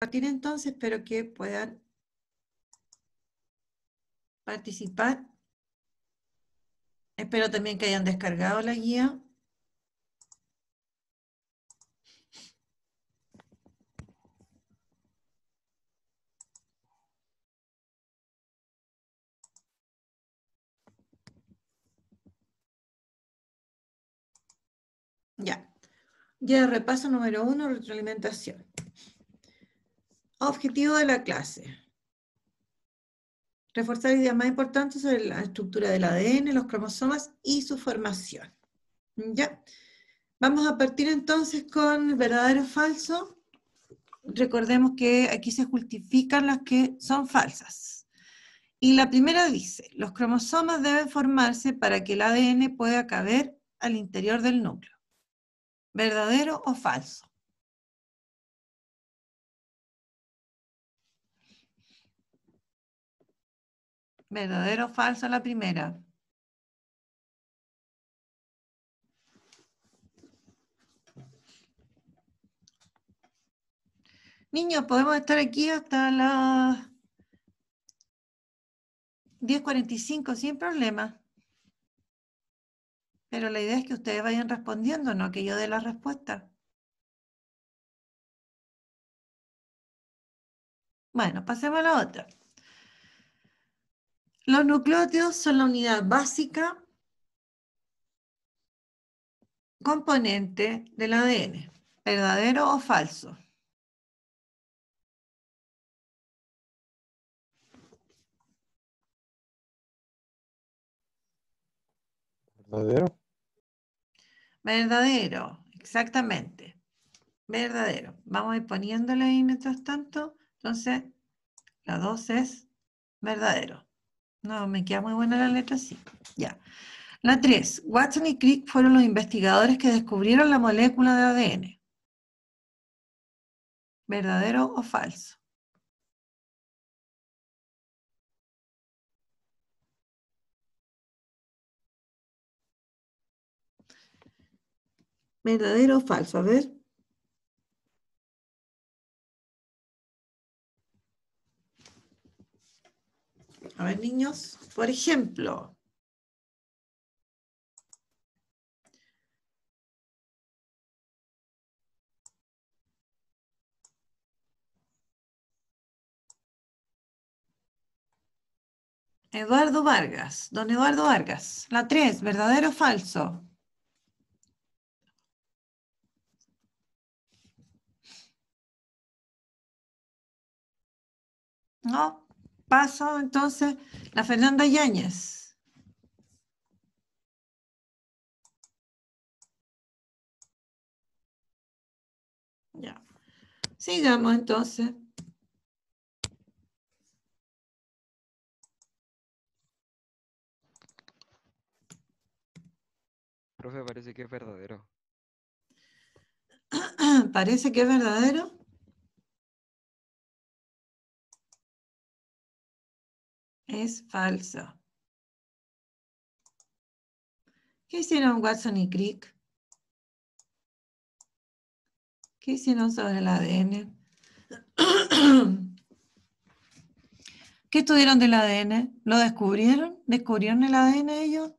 de entonces, espero que puedan participar. Espero también que hayan descargado la guía. Ya. Ya repaso número uno, retroalimentación. Objetivo de la clase. Reforzar ideas más importantes sobre la estructura del ADN, los cromosomas y su formación. ¿Ya? Vamos a partir entonces con verdadero o falso. Recordemos que aquí se justifican las que son falsas. Y la primera dice, los cromosomas deben formarse para que el ADN pueda caber al interior del núcleo. ¿Verdadero o falso? Verdadero o falso la primera. Niños, podemos estar aquí hasta las 10.45 sin problema. Pero la idea es que ustedes vayan respondiendo, no que yo dé la respuesta. Bueno, pasemos a la otra. Los nucleótidos son la unidad básica componente del ADN, verdadero o falso. ¿Verdadero? Verdadero, exactamente. Verdadero. Vamos a ir poniéndole ahí mientras tanto. Entonces, la 2 es verdadero. No, me queda muy buena la letra, sí. Ya. La 3. Watson y Crick fueron los investigadores que descubrieron la molécula de ADN. ¿Verdadero o falso? ¿Verdadero o falso? A ver. A ver, niños, por ejemplo. Eduardo Vargas, don Eduardo Vargas. La 3, verdadero o falso. ¿No? Paso entonces la Fernanda Yáñez. Ya. Sigamos entonces. Profe, parece que es verdadero. ¿Parece que es verdadero? es falso. ¿Qué hicieron Watson y Crick? ¿Qué hicieron sobre el ADN? ¿Qué estudiaron del ADN? ¿Lo descubrieron? ¿Descubrieron el ADN ellos?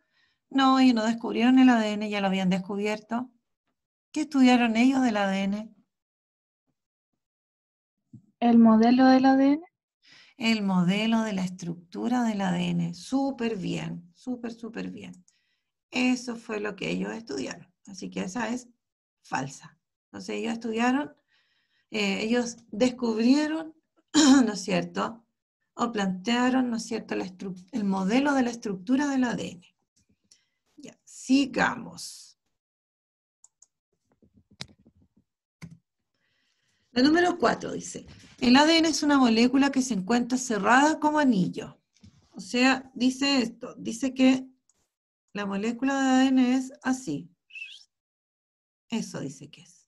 No, ellos no descubrieron el ADN, ya lo habían descubierto. ¿Qué estudiaron ellos del ADN? El modelo del ADN el modelo de la estructura del ADN súper bien, súper, súper bien. Eso fue lo que ellos estudiaron. Así que esa es falsa. Entonces ellos estudiaron, eh, ellos descubrieron, ¿no es cierto? O plantearon, ¿no es cierto?, el modelo de la estructura del ADN. Ya, sigamos. El número 4 dice, el ADN es una molécula que se encuentra cerrada como anillo. O sea, dice esto, dice que la molécula de ADN es así. Eso dice que es.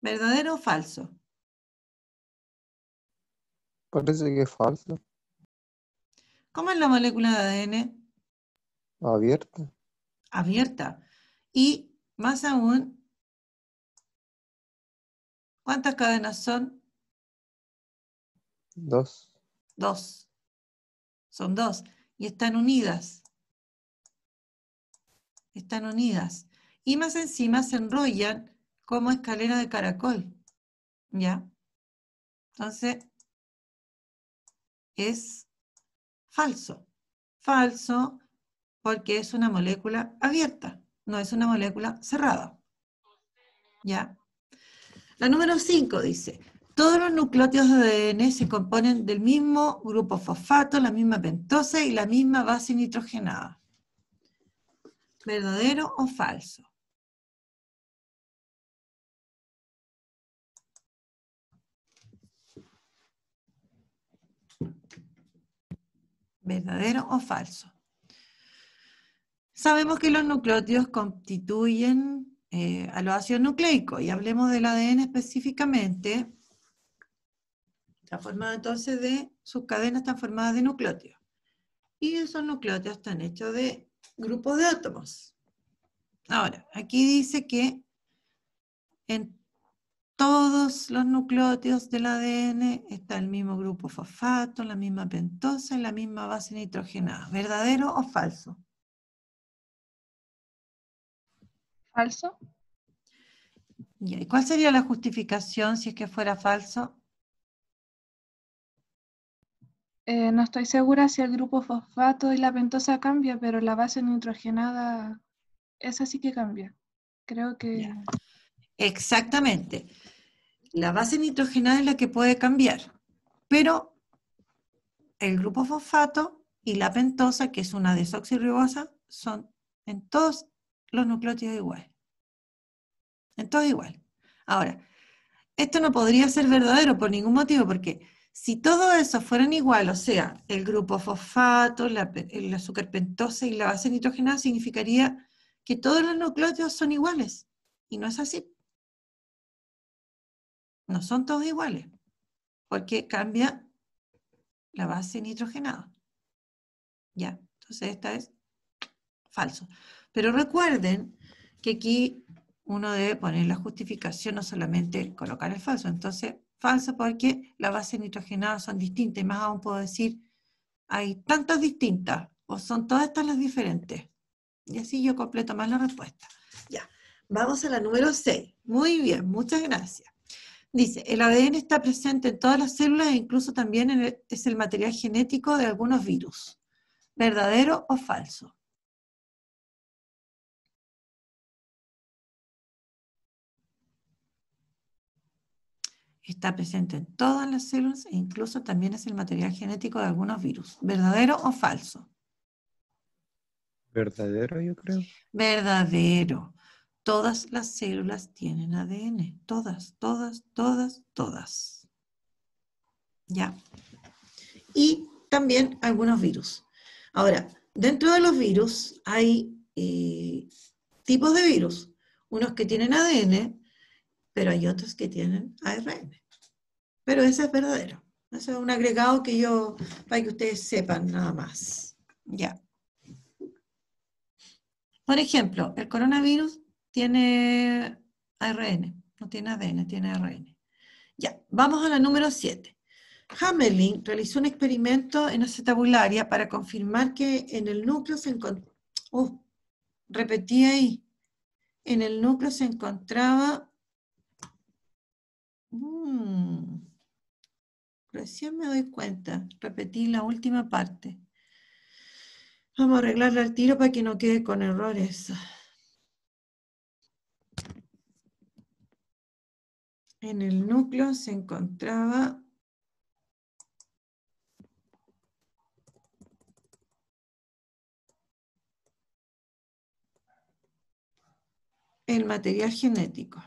¿Verdadero o falso? Parece que es falso. ¿Cómo es la molécula de ADN? Abierta. Abierta. Y más aún, ¿Cuántas cadenas son? Dos. Dos. Son dos. Y están unidas. Están unidas. Y más encima se enrollan como escalera de caracol. ¿Ya? Entonces, es falso. Falso porque es una molécula abierta, no es una molécula cerrada. ¿Ya? La número 5 dice, todos los nucleótidos de ADN se componen del mismo grupo fosfato, la misma pentosa y la misma base nitrogenada. ¿Verdadero o falso? ¿Verdadero o falso? Sabemos que los nucleótidos constituyen eh, a nucleico y hablemos del ADN específicamente, está formado entonces de, sus cadenas están formadas de nucleótidos. Y esos nucleótidos están hechos de grupos de átomos. Ahora, aquí dice que en todos los nucleótidos del ADN está el mismo grupo fosfato, la misma pentosa y la misma base nitrogenada. ¿Verdadero o falso? falso. ¿Y cuál sería la justificación si es que fuera falso? Eh, no estoy segura si el grupo fosfato y la pentosa cambia, pero la base nitrogenada, esa sí que cambia. Creo que... Exactamente. La base nitrogenada es la que puede cambiar, pero el grupo fosfato y la pentosa, que es una desoxirribosa, son en todos los nucleótidos igual. entonces igual. Ahora, esto no podría ser verdadero por ningún motivo, porque si todo eso fueran igual, o sea, el grupo fosfato, la, el azúcar y la base nitrogenada, significaría que todos los nucleótidos son iguales. Y no es así. No son todos iguales, porque cambia la base nitrogenada. Ya, entonces esta es falso. Pero recuerden que aquí uno debe poner la justificación, no solamente colocar el falso. Entonces, falso porque las bases nitrogenadas son distintas. Y más aún puedo decir, hay tantas distintas, o son todas estas las diferentes. Y así yo completo más la respuesta. Ya, vamos a la número 6. Muy bien, muchas gracias. Dice, el ADN está presente en todas las células e incluso también es el material genético de algunos virus. ¿Verdadero o falso? Está presente en todas las células e incluso también es el material genético de algunos virus. ¿Verdadero o falso? Verdadero, yo creo. Verdadero. Todas las células tienen ADN. Todas, todas, todas, todas. Ya. Y también algunos virus. Ahora, dentro de los virus hay eh, tipos de virus. Unos que tienen ADN, pero hay otros que tienen ARN. Pero ese es verdadero. Eso es un agregado que yo, para que ustedes sepan nada más. Ya. Por ejemplo, el coronavirus tiene ARN, no tiene ADN, tiene ARN. Ya, vamos a la número 7. Hamelin realizó un experimento en acetabularia para confirmar que en el núcleo se encontraba, oh, repetí ahí, en el núcleo se encontraba Mm. Recién me doy cuenta. Repetí la última parte. Vamos a arreglarle al tiro para que no quede con errores. En el núcleo se encontraba el material genético.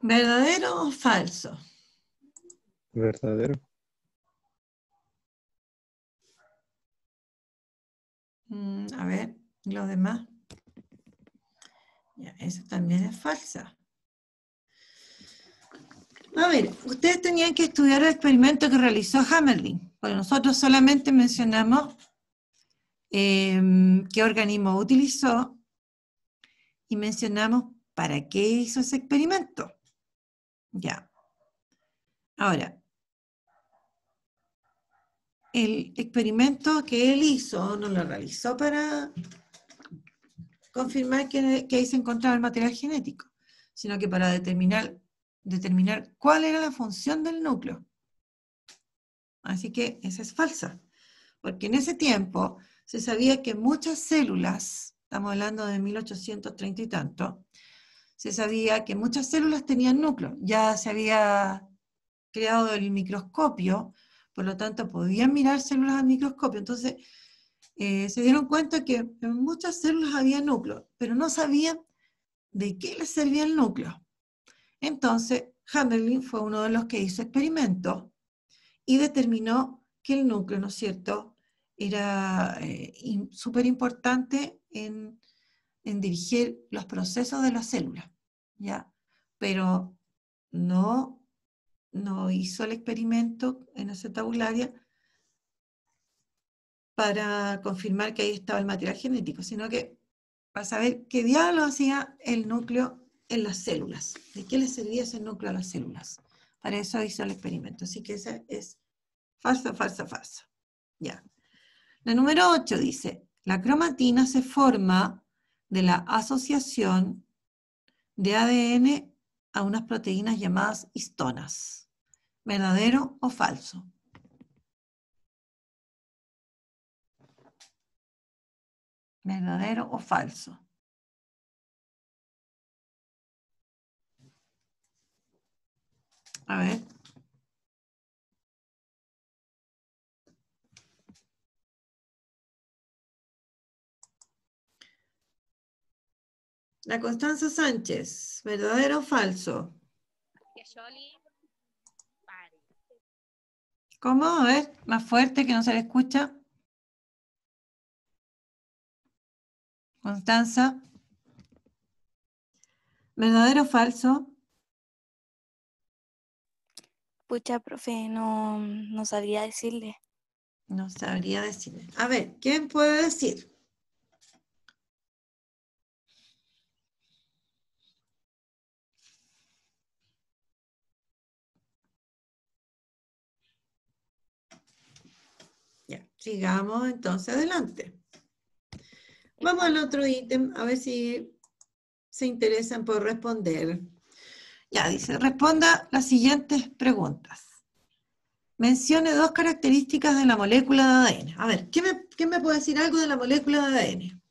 ¿Verdadero o falso? Verdadero. Mm, a ver, lo demás. eso también es falsa. A ver, ustedes tenían que estudiar el experimento que realizó Hammerlin. Bueno, nosotros solamente mencionamos em, qué organismo utilizó y mencionamos para qué hizo ese experimento. Ya. Ahora, el experimento que él hizo, no lo realizó para confirmar que, ahí se encontraba el material genético, sino que para determinar, determinar cuál era la función del núcleo. Así que esa es falsa, porque en ese tiempo se sabía que muchas células, estamos hablando de 1830 y tanto, se sabía que muchas células tenían núcleo, ya se había creado el microscopio, por lo tanto podían mirar células al microscopio. Entonces eh, se dieron cuenta que en muchas células había núcleo, pero no sabían de qué les servía el núcleo. Entonces Hamelin fue uno de los que hizo experimentos y determinó que el núcleo, ¿no es cierto?, era eh, súper importante en en dirigir los procesos de las células, ¿ya? Pero no, no hizo el experimento en tabularia para confirmar que ahí estaba el material genético, sino que para saber qué diablo hacía el núcleo en las células, de qué le servía ese núcleo a las células. Para eso hizo el experimento. Así que esa es falsa, falsa, falsa. Ya. La número 8 dice, la cromatina se forma de la asociación de ADN a unas proteínas llamadas histonas. ¿Verdadero o falso? ¿Verdadero o falso? A ver. La Constanza Sánchez, ¿verdadero o falso? ¿Cómo? A ver, más fuerte que no se le escucha. Constanza. ¿Verdadero o falso? Pucha, profe, no, no sabría decirle. No sabría decirle. A ver, ¿quién puede decir? Sigamos entonces adelante. Vamos al otro ítem, a ver si se interesan por responder. Ya dice, responda las siguientes preguntas. Mencione dos características de la molécula de ADN. A ver, qué me, me puede decir algo de la molécula de ADN?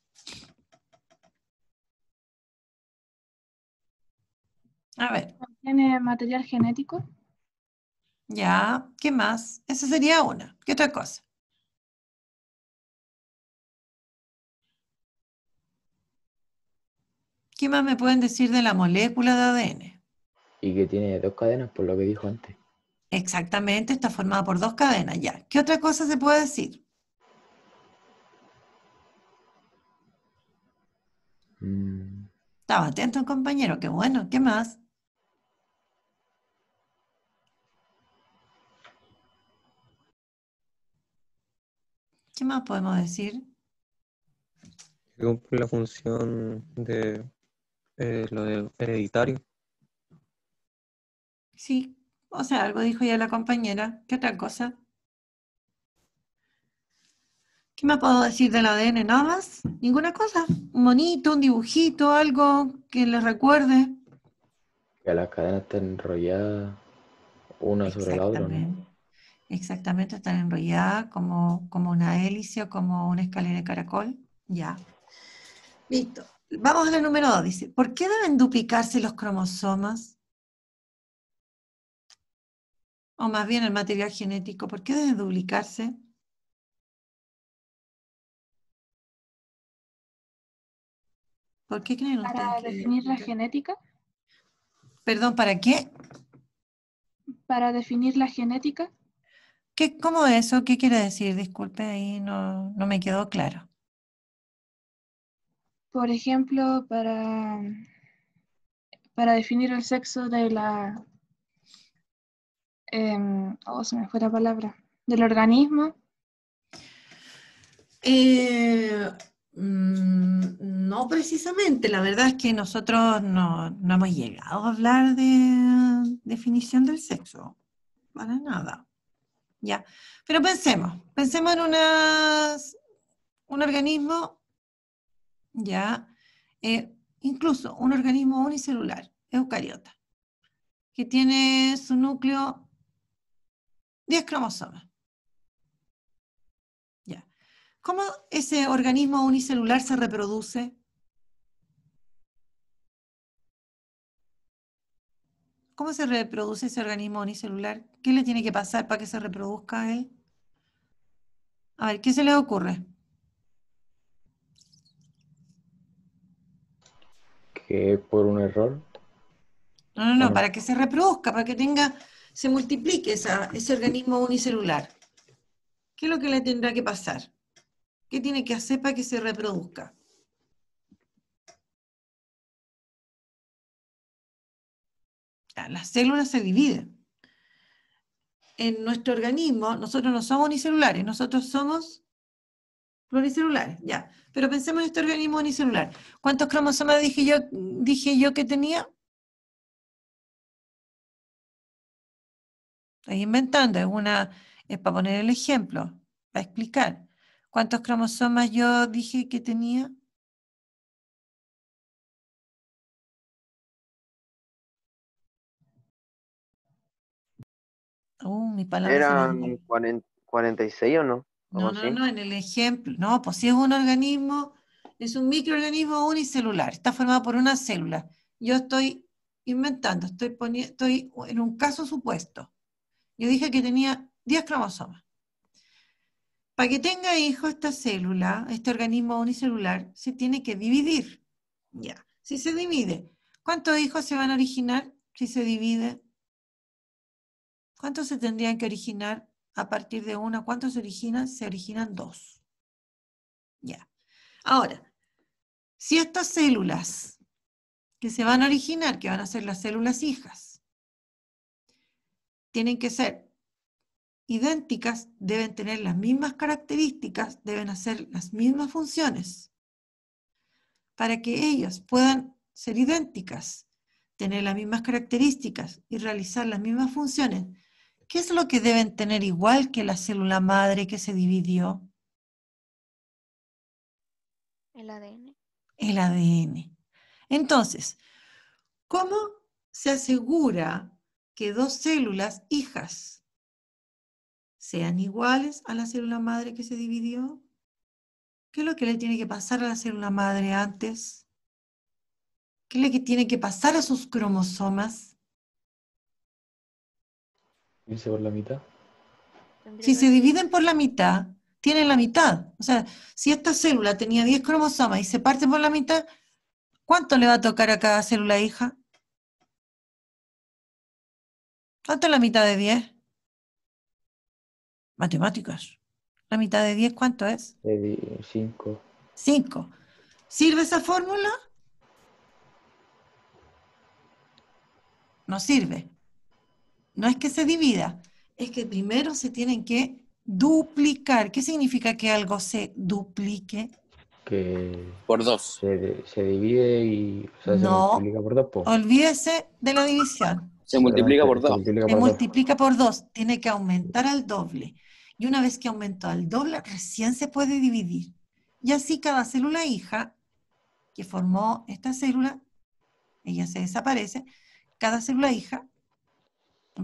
A ver. Tiene material genético. Ya, ¿qué más? Esa sería una. ¿Qué otra cosa? ¿Qué más me pueden decir de la molécula de ADN? Y que tiene dos cadenas, por lo que dijo antes. Exactamente, está formada por dos cadenas, ya. ¿Qué otra cosa se puede decir? Mm. Estaba atento, compañero, qué bueno, ¿qué más? ¿Qué más podemos decir? la función de eh, lo de hereditario. Sí, o sea, algo dijo ya la compañera. ¿Qué otra cosa? ¿Qué me puedo decir del ADN? Nada más, ninguna cosa. Un monito, un dibujito, algo que le recuerde. Que la cadena está enrollada una sobre la otra. Exactamente, está enrollada como, como una hélice o como una escalera de caracol. Ya. Listo. Vamos a la número dos, dice, ¿por qué deben duplicarse los cromosomas? O más bien el material genético, ¿por qué deben duplicarse? ¿Por qué creen ustedes? ¿Para definir la genética? Perdón, ¿para qué? Para definir la genética. ¿Cómo eso? ¿Qué quiere decir? Disculpe, ahí no, no me quedó claro por ejemplo, para, para definir el sexo de la... Eh, se me fue la palabra. Del organismo. Eh, mm, no precisamente, la verdad es que nosotros no, no hemos llegado a hablar de definición del sexo, para nada. Ya, pero pensemos, pensemos en unas, un organismo ¿ya? Eh, incluso un organismo unicelular, eucariota, que tiene su núcleo 10 cromosomas. ¿Ya? ¿Cómo ese organismo unicelular se reproduce? ¿Cómo se reproduce ese organismo unicelular? ¿Qué le tiene que pasar para que se reproduzca él? A ver, ¿qué se le ocurre? que por un error. No, no, no, para que se reproduzca, para que tenga, se multiplique ese organismo unicelular. ¿Qué es lo que le tendrá que pasar? ¿Qué tiene que hacer para que se reproduzca? Las células se dividen. En nuestro organismo, nosotros no somos unicelulares, nosotros somos pluricelulares, ya. Pero pensemos en este organismo unicelular. ¿Cuántos cromosomas dije yo, dije yo que tenía? Estoy inventando, es una, es para poner el ejemplo, para explicar. ¿Cuántos cromosomas yo dije que tenía? Uh, mi palabra. ¿Eran 46 o no? No, no, no, en el ejemplo. No, pues si es un organismo, es un microorganismo unicelular, está formado por una célula. Yo estoy inventando, estoy, poniendo, estoy en un caso supuesto. Yo dije que tenía 10 cromosomas. Para que tenga hijos esta célula, este organismo unicelular, se tiene que dividir. Ya. Si se divide, ¿cuántos hijos se van a originar si se divide? ¿Cuántos se tendrían que originar a partir de una, ¿cuántos se originan? Se originan dos. Ya. Ahora, si estas células que se van a originar, que van a ser las células hijas, tienen que ser idénticas, deben tener las mismas características, deben hacer las mismas funciones, para que ellas puedan ser idénticas, tener las mismas características y realizar las mismas funciones ¿Qué es lo que deben tener igual que la célula madre que se dividió? El ADN. El ADN. Entonces, ¿cómo se asegura que dos células hijas sean iguales a la célula madre que se dividió? ¿Qué es lo que le tiene que pasar a la célula madre antes? ¿Qué es lo que tiene que pasar a sus cromosomas? por la mitad? Si se dividen por la mitad, tienen la mitad. O sea, si esta célula tenía 10 cromosomas y se parte por la mitad, ¿cuánto le va a tocar a cada célula hija? ¿Cuánto es la mitad de 10? Matemáticas. ¿La mitad de 10 cuánto es? 5. 5. ¿Sirve esa fórmula? No sirve. No es que se divida, es que primero se tienen que duplicar. ¿Qué significa que algo se duplique? Que por dos. Se, divide y se multiplica por dos. Olvídese de la división. Se multiplica por dos. Se multiplica por, por dos. Tiene que aumentar al doble. Y una vez que aumentó al doble, recién se puede dividir. Y así cada célula hija que formó esta célula, ella se desaparece, cada célula hija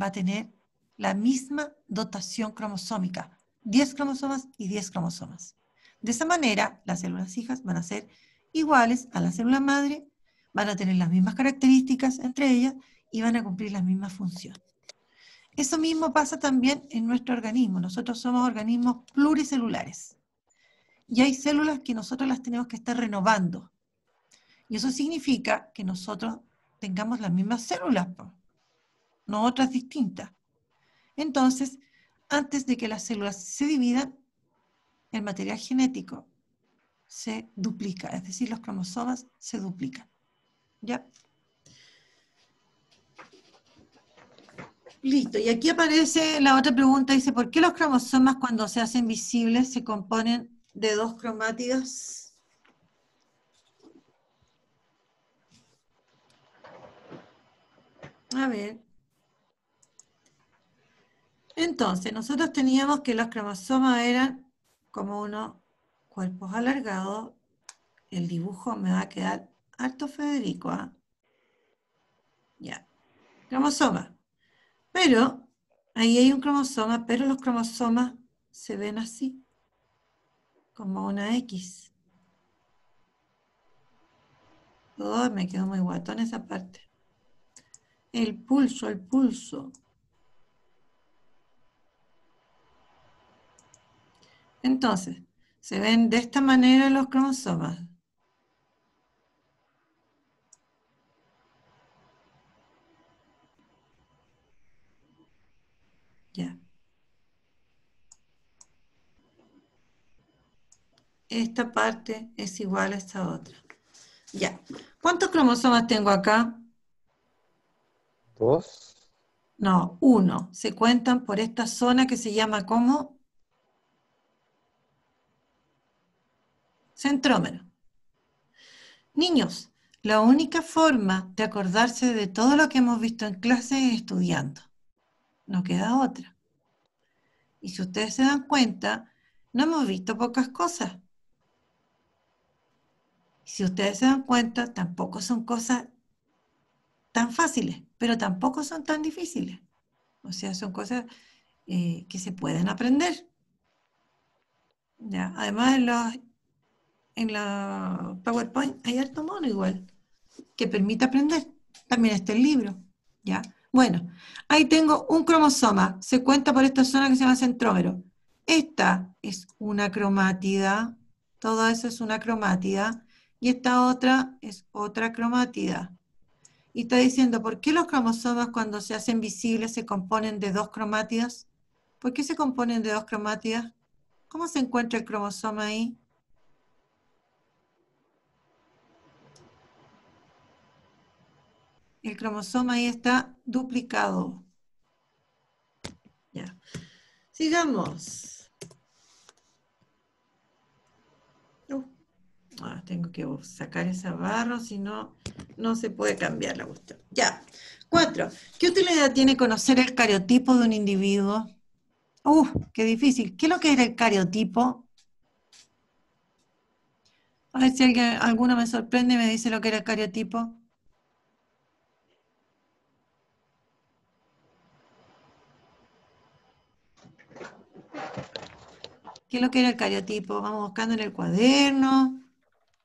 va a tener la misma dotación cromosómica, 10 cromosomas y 10 cromosomas. De esa manera, las células hijas van a ser iguales a la célula madre, van a tener las mismas características entre ellas y van a cumplir las mismas funciones. Eso mismo pasa también en nuestro organismo. Nosotros somos organismos pluricelulares. Y hay células que nosotros las tenemos que estar renovando. Y eso significa que nosotros tengamos las mismas células no otras distintas. Entonces, antes de que las células se dividan, el material genético se duplica, es decir, los cromosomas se duplican. ¿Ya? Listo, y aquí aparece la otra pregunta, dice, ¿por qué los cromosomas cuando se hacen visibles se componen de dos cromátidos? A ver, entonces, nosotros teníamos que los cromosomas eran como unos cuerpos alargados. El dibujo me va a quedar harto Federico. ¿ah? Ya. Cromosoma. Pero ahí hay un cromosoma, pero los cromosomas se ven así, como una X. Oh, me quedó muy guatón esa parte. El pulso, el pulso. Entonces, se ven de esta manera los cromosomas. Ya. Esta parte es igual a esta otra. Ya. ¿Cuántos cromosomas tengo acá? Dos. No, uno. Se cuentan por esta zona que se llama como centrómero. Niños, la única forma de acordarse de todo lo que hemos visto en clase es estudiando. No queda otra. Y si ustedes se dan cuenta, no hemos visto pocas cosas. Si ustedes se dan cuenta, tampoco son cosas tan fáciles, pero tampoco son tan difíciles. O sea, son cosas eh, que se pueden aprender. Además, los en la PowerPoint hay harto mono igual, que permite aprender. También está el libro, ¿ya? Bueno, ahí tengo un cromosoma, se cuenta por esta zona que se llama centrómero. Esta es una cromátida, todo eso es una cromátida, y esta otra es otra cromátida. Y está diciendo, ¿por qué los cromosomas cuando se hacen visibles se componen de dos cromátidas? ¿Por qué se componen de dos cromátidas? ¿Cómo se encuentra el cromosoma ahí? el cromosoma ahí está duplicado. Ya. Sigamos. Uh, ah, tengo que sacar esa barra, si no, no se puede cambiar la cuestión. Ya. Cuatro. ¿Qué utilidad tiene conocer el cariotipo de un individuo? ¡Uf! Uh, qué difícil. ¿Qué es lo que era el cariotipo? A ver si alguno me sorprende y me dice lo que era el cariotipo. ¿Qué es lo que era el cariotipo? Vamos buscando en el cuaderno.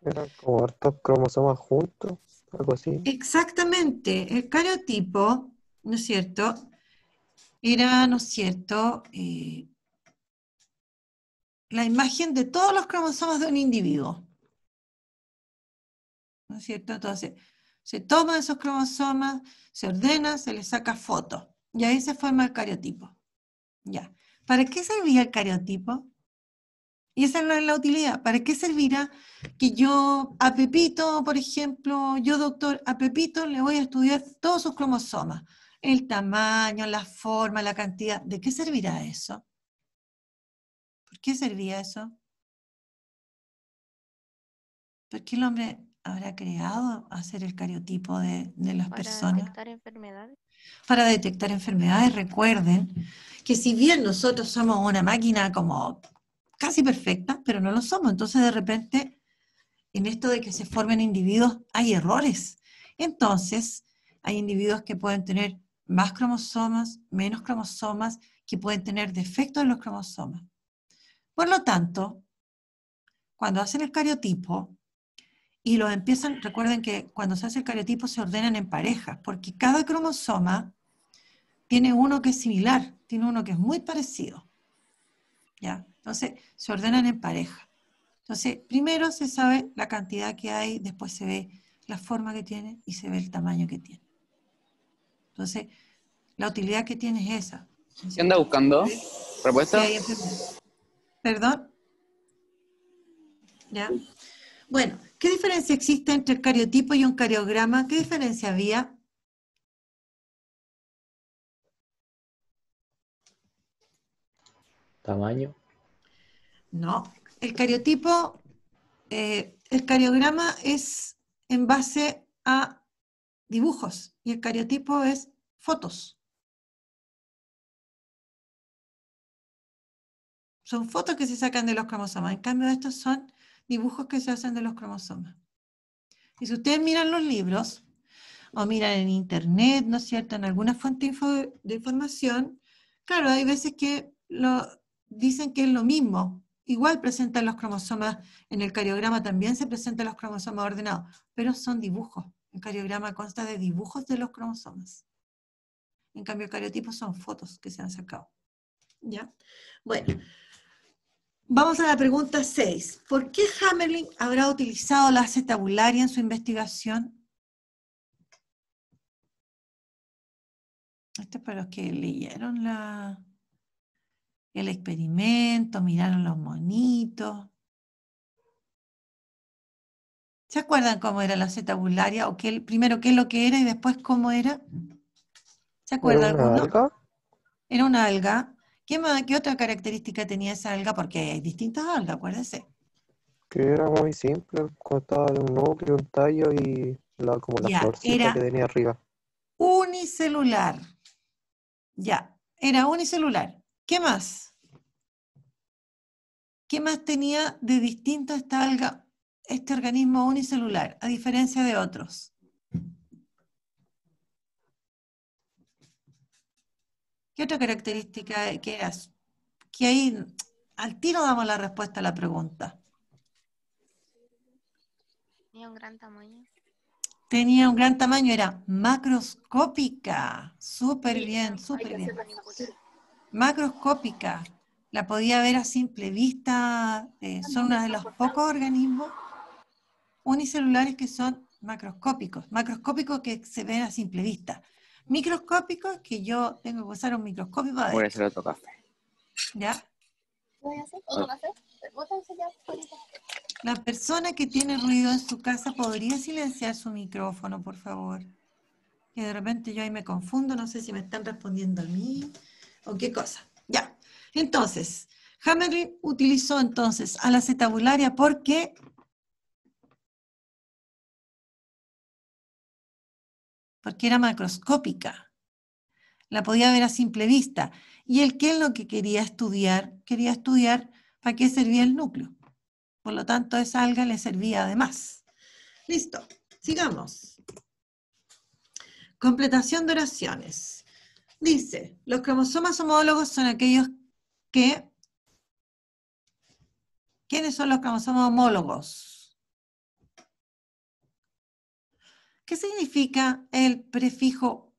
Eran como cromosomas juntos, algo así. Exactamente. El cariotipo, ¿no es cierto? Era, ¿no es cierto? Eh, la imagen de todos los cromosomas de un individuo. ¿No es cierto? Entonces, se toman esos cromosomas, se ordenan, se les saca foto. Y ahí se forma el cariotipo. Ya. ¿Para qué servía el cariotipo? Y esa no es la utilidad. ¿Para qué servirá que yo a Pepito, por ejemplo, yo doctor, a Pepito le voy a estudiar todos sus cromosomas? El tamaño, la forma, la cantidad. ¿De qué servirá eso? ¿Por qué servía eso? ¿Por qué el hombre habrá creado hacer el cariotipo de, las personas? Para detectar enfermedades para detectar enfermedades. Recuerden que si bien nosotros somos una máquina como casi perfecta, pero no lo somos, entonces de repente en esto de que se formen individuos hay errores. Entonces hay individuos que pueden tener más cromosomas, menos cromosomas, que pueden tener defectos en los cromosomas. Por lo tanto, cuando hacen el cariotipo, y lo empiezan, recuerden que cuando se hace el cariotipo se ordenan en parejas, porque cada cromosoma tiene uno que es similar, tiene uno que es muy parecido. ¿Ya? Entonces, se ordenan en pareja. Entonces, primero se sabe la cantidad que hay, después se ve la forma que tiene y se ve el tamaño que tiene. Entonces, la utilidad que tiene es esa. ¿Se anda buscando? ¿Perdón? ¿Ya? Bueno, ¿Qué diferencia existe entre el cariotipo y un cariograma? ¿Qué diferencia había? ¿Tamaño? No, el cariotipo, eh, el cariograma es en base a dibujos y el cariotipo es fotos. Son fotos que se sacan de los cromosomas. En cambio, estos son dibujos que se hacen de los cromosomas. Y si ustedes miran los libros, o miran en internet, ¿no es cierto?, en alguna fuente de información, claro, hay veces que lo, dicen que es lo mismo. Igual presentan los cromosomas, en el cariograma también se presentan los cromosomas ordenados, pero son dibujos. El cariograma consta de dibujos de los cromosomas. En cambio, el cariotipo son fotos que se han sacado. ¿Ya? Bueno, Vamos a la pregunta 6. ¿Por qué Hammerling habrá utilizado la acetabularia en su investigación? Esto es para los que leyeron la, el experimento, miraron los monitos. ¿Se acuerdan cómo era la acetabularia? O qué, primero qué es lo que era y después cómo era? ¿Se acuerdan? ¿Era Era una alga ¿Qué, otra característica tenía esa alga? Porque hay distintas algas, acuérdense. Que era muy simple, constaba de un núcleo, un tallo y la, como la que tenía arriba. Unicelular. Ya, era unicelular. ¿Qué más? ¿Qué más tenía de distinto esta alga, este organismo unicelular, a diferencia de otros? ¿Qué otra característica que es? Que ahí al tiro damos la respuesta a la pregunta. Tenía un gran tamaño. Tenía un gran tamaño, era macroscópica. Súper bien, súper bien. Macroscópica. La podía ver a simple vista. Eh, son uno de los pocos organismos unicelulares que son macroscópicos. Macroscópicos que se ven a simple vista microscópicos que yo tengo que usar un microscopio para Voy a hacer otro café. ¿Ya? Voy a hacer otro café. La persona que tiene ruido en su casa podría silenciar su micrófono, por favor. Que de repente yo ahí me confundo, no sé si me están respondiendo a mí o qué cosa. Ya. Entonces, Hamelin utilizó entonces a la cetabularia porque porque era macroscópica. La podía ver a simple vista. Y el que es lo que quería estudiar, quería estudiar para qué servía el núcleo. Por lo tanto, esa alga le servía además. Listo, sigamos. Completación de oraciones. Dice, los cromosomas homólogos son aquellos que... ¿Quiénes son los cromosomas homólogos? ¿Qué significa el prefijo?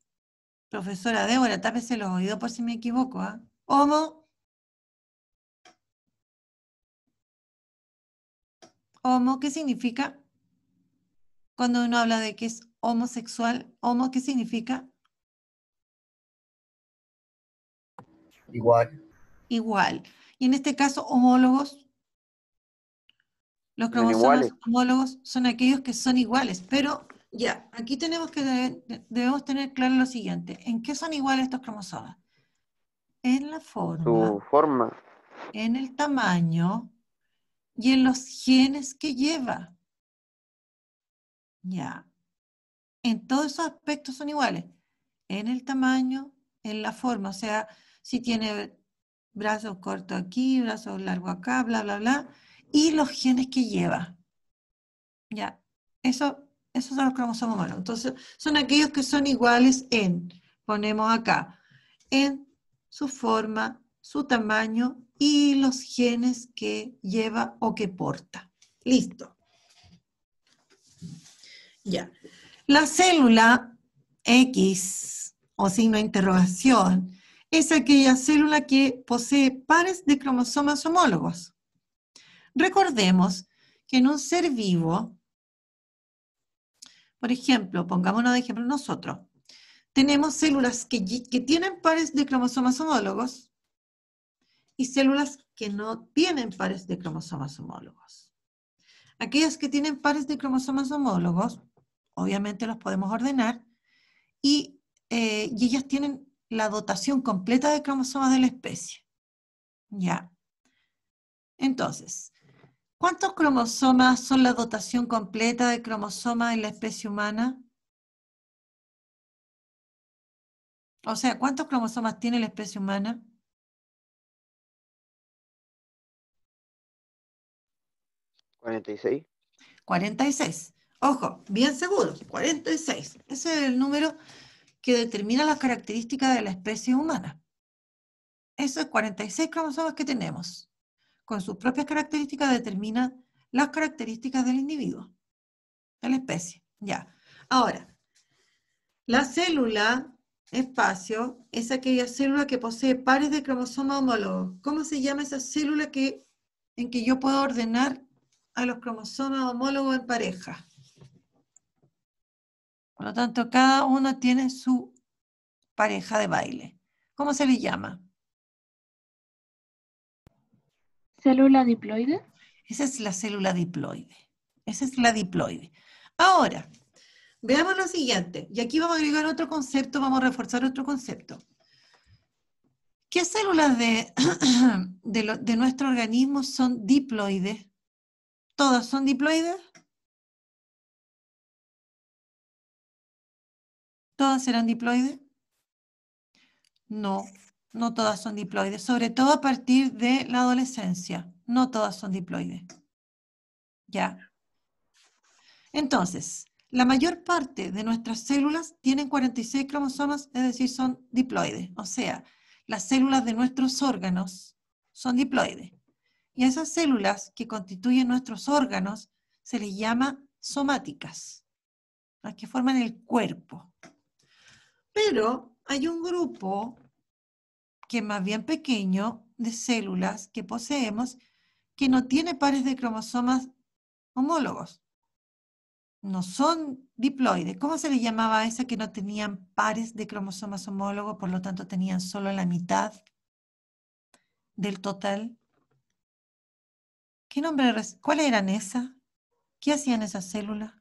Profesora Débora, Tal vez lo los oído por si me equivoco. Homo. ¿ah? Homo, ¿qué significa? Cuando uno habla de que es homosexual, homo, ¿qué significa? Igual. Igual. Y en este caso, homólogos. Los cromosomas homólogos son aquellos que son iguales, pero ya, aquí tenemos que debemos tener claro lo siguiente. ¿En qué son iguales estos cromosomas? En la forma. Su forma. En el tamaño y en los genes que lleva. Ya. En todos esos aspectos son iguales. En el tamaño, en la forma. O sea, si tiene brazos cortos aquí, brazos largos acá, bla, bla, bla. Y los genes que lleva. Ya. Eso esos son los cromosomas homólogos. Entonces, son aquellos que son iguales en, ponemos acá, en su forma, su tamaño y los genes que lleva o que porta. Listo. Ya. La célula X o signo de interrogación es aquella célula que posee pares de cromosomas homólogos. Recordemos que en un ser vivo por ejemplo, pongámonos de ejemplo nosotros. Tenemos células que, tienen pares de cromosomas homólogos y células que no tienen pares de cromosomas homólogos. Aquellas que tienen pares de cromosomas homólogos, obviamente los podemos ordenar, y, eh, y ellas tienen la dotación completa de cromosomas de la especie. Ya. Entonces, ¿Cuántos cromosomas son la dotación completa de cromosomas en la especie humana? O sea, ¿cuántos cromosomas tiene la especie humana? ¿46? 46. Ojo, bien seguro, 46. Ese es el número que determina las características de la especie humana. Eso es 46 cromosomas que tenemos con sus propias características, determina las características del individuo, de la especie. Ya. Ahora, la célula espacio es aquella célula que posee pares de cromosomas homólogos. ¿Cómo se llama esa célula en que yo puedo ordenar a los cromosomas homólogos en pareja? Por lo tanto, cada uno tiene su pareja de baile. ¿Cómo se le llama? ¿Célula diploide? Esa es la célula diploide. Esa es la diploide. Ahora, veamos lo siguiente. Y aquí vamos a agregar otro concepto, vamos a reforzar otro concepto. ¿Qué células de, nuestro organismo son diploides? ¿Todas son diploides? ¿Todas serán diploides? No, no todas son diploides, sobre todo a partir de la adolescencia. No todas son diploides. ¿Ya? Entonces, la mayor parte de nuestras células tienen 46 cromosomas, es decir, son diploides. O sea, las células de nuestros órganos son diploides. Y esas células que constituyen nuestros órganos se les llama somáticas, las que forman el cuerpo. Pero hay un grupo que más bien pequeño de células que poseemos que no tiene pares de cromosomas homólogos. No son diploides. ¿Cómo se les llamaba a esa que no tenían pares de cromosomas homólogos, por lo tanto tenían solo la mitad del total? ¿Qué nombre, cuál eran esas? ¿Qué hacían esas células?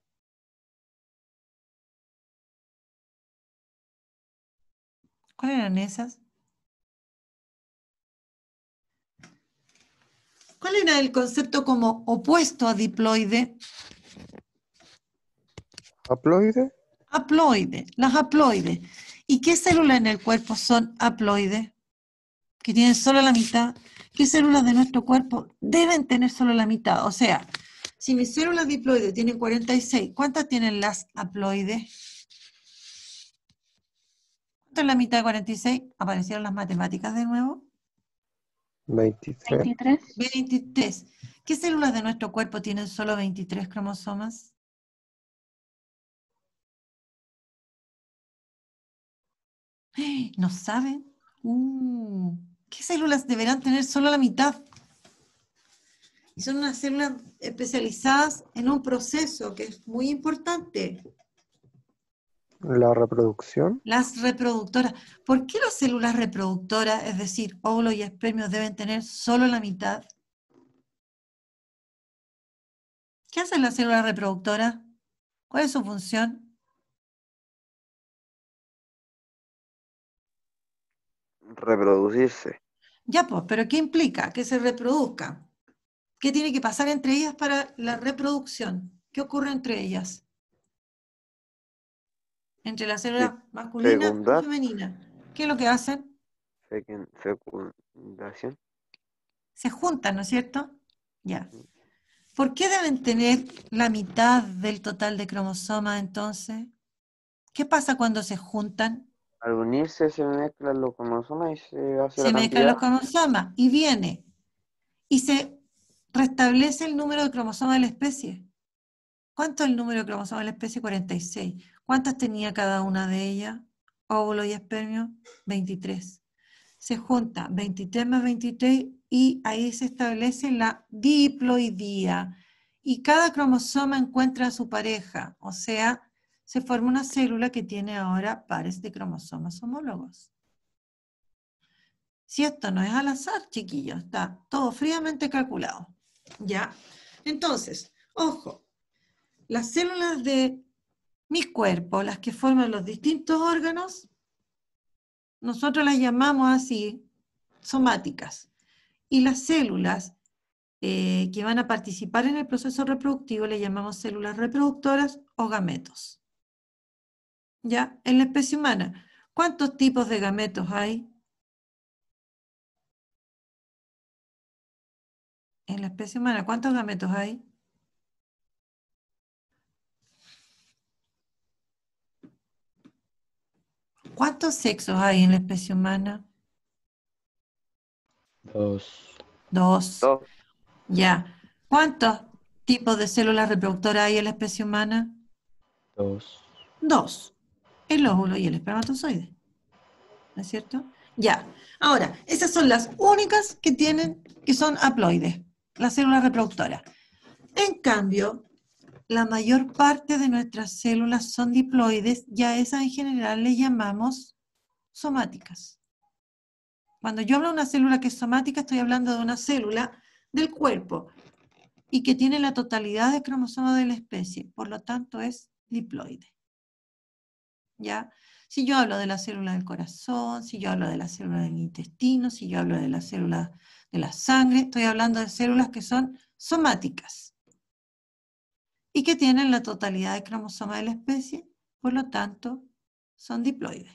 ¿Cuáles eran esas? ¿Cuál era el concepto como opuesto a diploide? ¿Haploide? Haploide, las haploides. ¿Y qué células en el cuerpo son haploides? Que tienen solo la mitad. ¿Qué células de nuestro cuerpo deben tener solo la mitad? O sea, si mis células diploides tienen 46, ¿cuántas tienen las haploides? ¿Cuánto es la mitad de 46? Aparecieron las matemáticas de nuevo. 23. ¿Qué células de nuestro cuerpo tienen solo 23 cromosomas? ¿No saben? Uh, ¿Qué células deberán tener solo la mitad? Y son unas células especializadas en un proceso que es muy importante, la reproducción. Las reproductoras. ¿Por qué las células reproductoras, es decir, óvulos y espermios, deben tener solo la mitad? ¿Qué hacen las células reproductoras? ¿Cuál es su función? Reproducirse. Ya, pues, pero ¿qué implica? Que se reproduzca. ¿Qué tiene que pasar entre ellas para la reproducción? ¿Qué ocurre entre ellas? entre las células masculinas masculina y femeninas. ¿Qué es lo que hacen? Fecundación. Se juntan, ¿no es cierto? Ya. ¿Por qué deben tener la mitad del total de cromosomas entonces? ¿Qué pasa cuando se juntan? Al unirse se mezclan los cromosomas y se hace Se mezclan los cromosomas y viene. Y se restablece el número de cromosomas de la especie. ¿Cuánto es el número de cromosomas de la especie? 46. ¿Cuántas tenía cada una de ellas? Óvulo y espermio, 23. Se junta 23 más 23 y ahí se establece la diploidía. Y cada cromosoma encuentra a su pareja, o sea, se forma una célula que tiene ahora pares de cromosomas homólogos. Si esto no es al azar, chiquillos, está todo fríamente calculado. ¿Ya? Entonces, ojo, las células de mis cuerpos, las que forman los distintos órganos, nosotros las llamamos así somáticas. Y las células eh, que van a participar en el proceso reproductivo le llamamos células reproductoras o gametos. ¿Ya? En la especie humana, ¿cuántos tipos de gametos hay? En la especie humana, ¿cuántos gametos hay? ¿Cuántos sexos hay en la especie humana? Dos. Dos. Ya. ¿Cuántos tipos de células reproductoras hay en la especie humana? Dos. Dos. El óvulo y el espermatozoide. ¿No es cierto? Ya. Ahora, esas son las únicas que tienen, que son haploides, las células reproductoras. En cambio, la mayor parte de nuestras células son diploides ya a esas en general le llamamos somáticas. Cuando yo hablo de una célula que es somática, estoy hablando de una célula del cuerpo y que tiene la totalidad de cromosomas de la especie, por lo tanto es diploide. ¿Ya? Si yo hablo de la célula del corazón, si yo hablo de la célula del intestino, si yo hablo de la célula de la sangre, estoy hablando de células que son somáticas y que tienen la totalidad de cromosomas de la especie, por lo tanto, son diploides.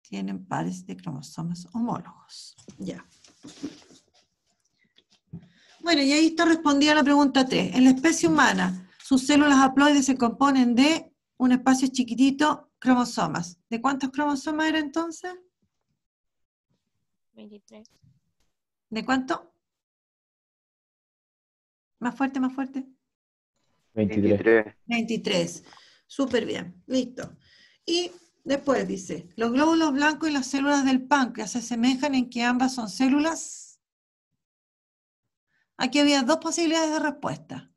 Tienen pares de cromosomas homólogos. Ya. Bueno, y ahí está respondida la pregunta 3. En la especie humana, sus células haploides se componen de un espacio chiquitito, cromosomas. ¿De cuántos cromosomas era entonces? 23. ¿De cuánto? Más fuerte, más fuerte. 23. 23. Súper bien, listo. Y después dice, los glóbulos blancos y las células del páncreas se asemejan en que ambas son células. Aquí había dos posibilidades de respuesta.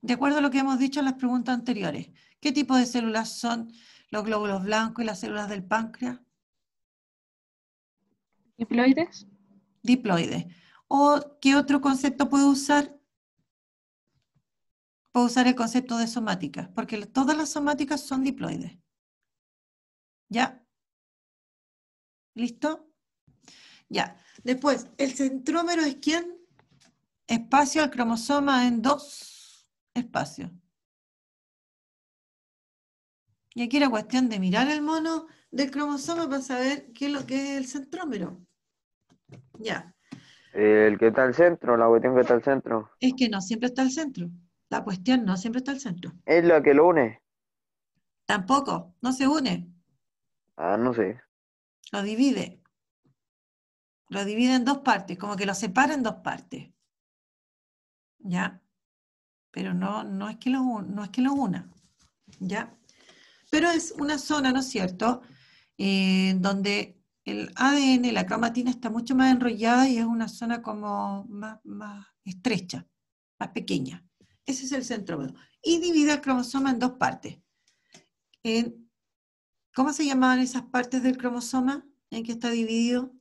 De acuerdo a lo que hemos dicho en las preguntas anteriores, ¿qué tipo de células son los glóbulos blancos y las células del páncreas? Diploides. Diploides. ¿O qué otro concepto puedo usar? Puedo usar el concepto de somática, porque todas las somáticas son diploides. ¿Ya? ¿Listo? Ya. Después, el centrómero es quién? Espacio al cromosoma en dos espacios. Y aquí era cuestión de mirar el mono del cromosoma para saber qué es lo que es el centrómero. Ya. El que está al centro, la cuestión que está al centro. Es que no siempre está al centro. La cuestión no siempre está al centro. Es la que lo une. Tampoco, no se une. Ah, no sé. Lo divide. Lo divide en dos partes, como que lo separa en dos partes. ¿Ya? Pero no, no, es, que lo, no es que lo una. ¿Ya? Pero es una zona, ¿no es cierto? Eh, donde el ADN, la cromatina está mucho más enrollada y es una zona como más, estrecha, más pequeña. Ese es el centrómero. Y divide el cromosoma en dos partes. ¿Cómo se llamaban esas partes del cromosoma en que está dividido?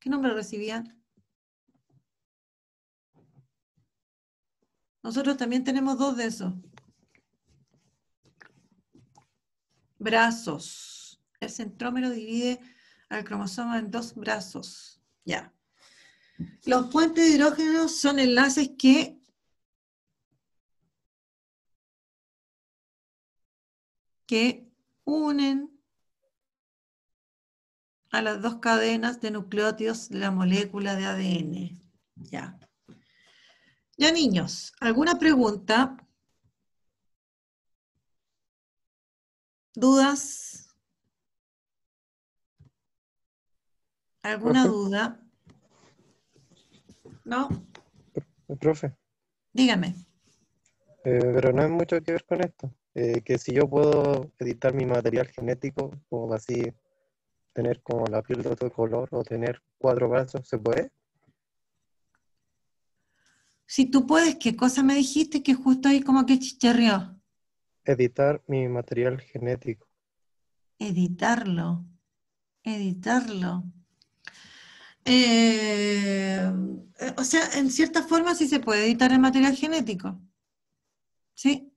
¿Qué nombre recibían? Nosotros también tenemos dos de esos. Brazos. El centrómero divide al cromosoma en dos brazos. Ya. Los puentes de hidrógeno son enlaces que que unen a las dos cadenas de nucleótidos de la molécula de ADN. Ya. Ya niños, ¿alguna pregunta? ¿Dudas? ¿Alguna duda? ¿No? Profe. Dígame. Eh, pero no hay mucho que ver con esto. Eh, que si yo puedo editar mi material genético, o así tener como la piel de otro color o tener cuatro brazos, ¿se puede? Si tú puedes, ¿qué cosa me dijiste que justo ahí como que chicharrió? Editar mi material genético. Editarlo. Editarlo. Eh, o sea, en cierta forma sí se puede editar el material genético. ¿Sí?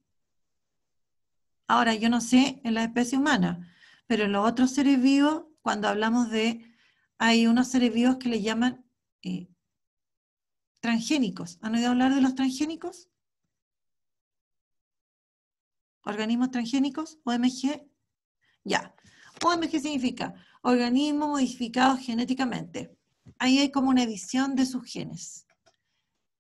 Ahora, yo no sé en la especie humana, pero en los otros seres vivos, cuando hablamos de, hay unos seres vivos que le llaman eh, transgénicos. ¿Han oído hablar de los transgénicos? organismos transgénicos, OMG. Ya. OMG significa organismo modificado genéticamente ahí hay como una edición de sus genes.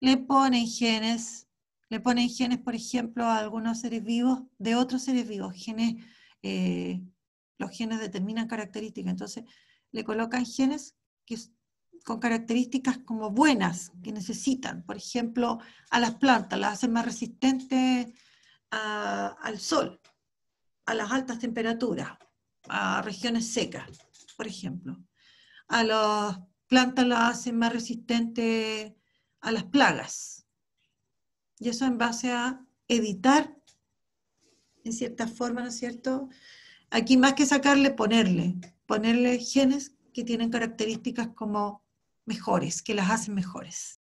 Le ponen genes, le ponen genes, por ejemplo, a algunos seres vivos de otros seres vivos, genes, eh, los genes determinan características, entonces le colocan genes que, con características como buenas que necesitan, por ejemplo, a las plantas, las hacen más resistentes al sol, a las altas temperaturas, a regiones secas, por ejemplo, a los planta la hacen más resistente a las plagas. Y eso en base a editar, en cierta forma, ¿no es cierto? Aquí más que sacarle, ponerle, ponerle genes que tienen características como mejores, que las hacen mejores.